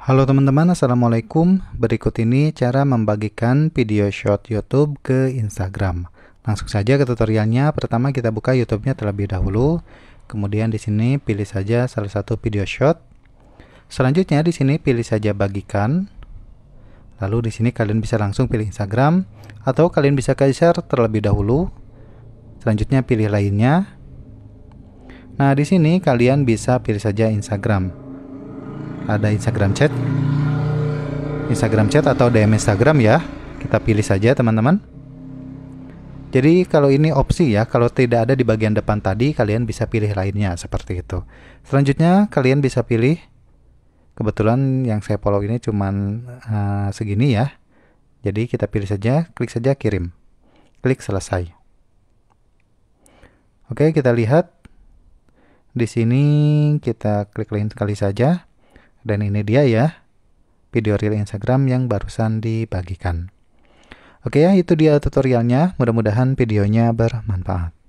Halo teman-teman, Assalamualaikum. Berikut ini cara membagikan video short YouTube ke Instagram. Langsung saja ke tutorialnya. Pertama kita buka YouTube-nya terlebih dahulu. Kemudian di sini pilih saja salah satu video short. Selanjutnya di sini pilih saja bagikan. Lalu di sini kalian bisa langsung pilih Instagram atau kalian bisa ke share terlebih dahulu. Selanjutnya pilih lainnya. Nah, di sini kalian bisa pilih saja Instagram ada Instagram chat Instagram chat atau DM Instagram ya kita pilih saja teman-teman jadi kalau ini opsi ya kalau tidak ada di bagian depan tadi kalian bisa pilih lainnya seperti itu selanjutnya kalian bisa pilih kebetulan yang saya follow ini cuman uh, segini ya jadi kita pilih saja klik saja kirim klik selesai oke kita lihat di sini kita klik lain sekali saja dan ini dia ya video reel Instagram yang barusan dibagikan. Oke ya, itu dia tutorialnya. Mudah-mudahan videonya bermanfaat.